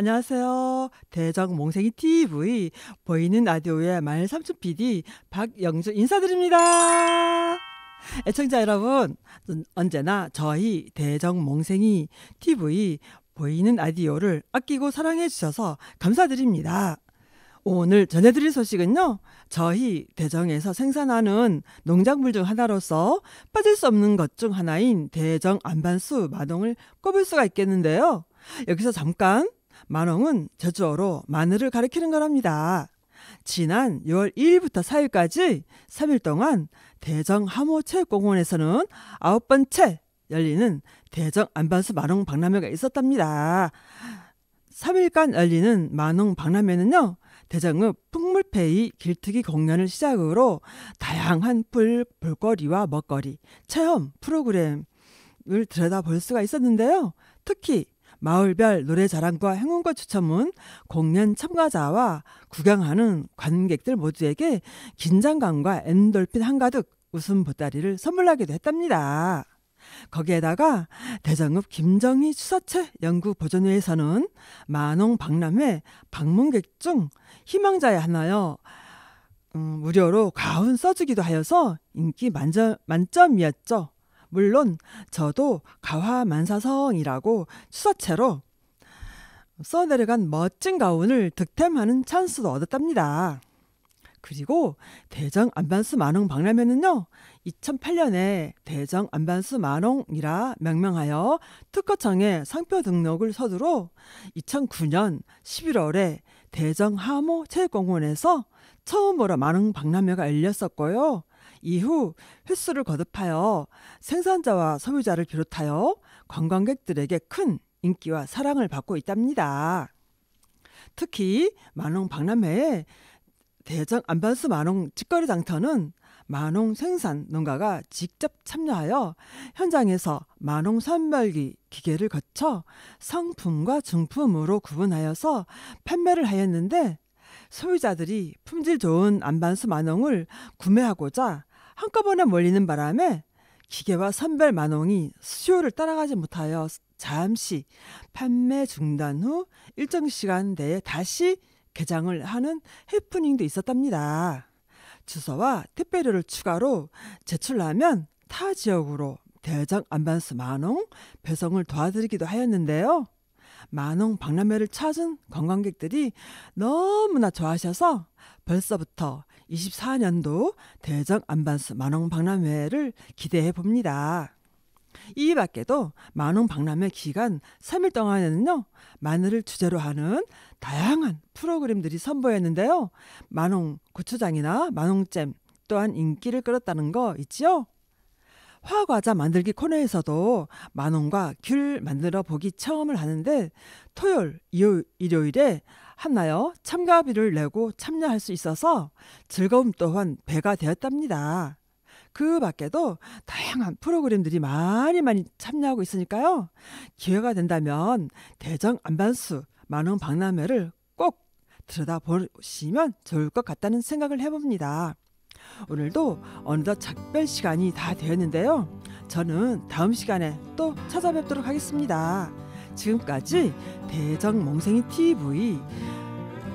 안녕하세요. 대정 몽생이 TV 보이는 라디오의 말을 삼촌 PD 박영주 인사드립니다. 애청자 여러분, 음, 언제나 저희 대정 몽생이 TV 보이는 아디오를 아끼고 사랑해 주셔서 감사드립니다. 오늘 전해드릴 소식은요, 저희 대정에서 생산하는 농작물 중 하나로서 빠질 수 없는 것 중 하나인 대정 안반수 마동을 꼽을 수가 있겠는데요. 여기서 잠깐 만홍은 제주어로 마늘을 가리키는 거랍니다. 지난 6월 1일부터 4일까지 3일 동안 대정 함호체육공원에서는 아홉 번째 열리는 대정 안반수 만홍 박람회가 있었답니다. 3일간 열리는 만홍 박람회는요, 대장의 풍물페이 길트기 공연을 시작으로 다양한 풀, 볼거리와 먹거리, 체험 프로그램을 들여다볼 수가 있었는데요. 특히 마을별 노래자랑과 행운과 추천문, 공연 참가자와 구경하는 관객들 모두에게 긴장감과 엔돌핀 한가득 웃음 보따리를 선물하기도 했답니다. 거기에다가 대장읍 김정희 수사체 연구 보존회에서는 만홍 박람회 방문객 중 희망자에 하나여 음, 무료로 가훈 써주기도 하여서 인기 만점, 만점이었죠. 물론 저도 가화만사성이라고 수사체로 써내려간 멋진 가운을 득템하는 찬스도 얻었답니다. 그리고 대정 안반수 만홍 박람회는요, 2008년에 대정 안반수 만홍이라 명명하여 특허청에 상표 등록을 서두로 2009년 11월에 대정 하모 체육공원에서 처음으로 만홍 박람회가 열렸었고요. 이후 횟수를 거듭하여 생산자와 소유자를 비롯하여 관광객들에게 큰 인기와 사랑을 받고 있답니다. 특히 만홍 박람회에 대장 안반수 만홍 직거리 장터는 만홍 생산 농가가 직접 참여하여 현장에서 만홍 선별기 기계를 거쳐 상품과 중품으로 구분하여서 판매를 하였는데 소유자들이 품질 좋은 안반수 만홍을 구매하고자 한꺼번에 몰리는 바람에 기계와 선별 만홍이 수요를 따라가지 못하여 잠시 판매 중단 후 일정 시간 내에 다시 개장을 하는 해프닝도 있었답니다. 주소와 택배료를 추가로 제출하면 타 지역으로 대장 안반수 만홍 배송을 도와드리기도 하였는데요. 만홍 박람회를 찾은 관광객들이 너무나 좋아하셔서 벌써부터 24년도 대정 안반수 만홍 박람회를 기대해 봅니다. 이 밖에도 만홍 박람회 기간 3일 동안에는요, 마늘을 주제로 하는 다양한 프로그램들이 선보였는데요. 만홍 고추장이나 만홍잼 또한 인기를 끌었다는 거 있지요? 화과자 만들기 코너에서도 만원과 귤 만들어 보기 체험을 하는데 토요일, 일요일, 일요일에 한나요 참가비를 내고 참여할 수 있어서 즐거움 또한 배가 되었답니다. 그 밖에도 다양한 프로그램들이 많이 많이 참여하고 있으니까요. 기회가 된다면 대정 안반수 만원 박람회를 꼭 들여다보시면 좋을 것 같다는 생각을 해봅니다. 오늘도 어느덧 작별 시간이 다 되었는데요. 저는 다음 시간에 또 찾아뵙도록 하겠습니다. 지금까지 대정몽생이 TV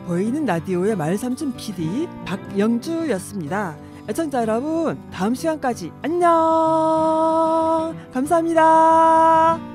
보이는 라디오의 말삼촌 PD 박영주였습니다. 애청자 여러분 다음 시간까지 안녕 감사합니다.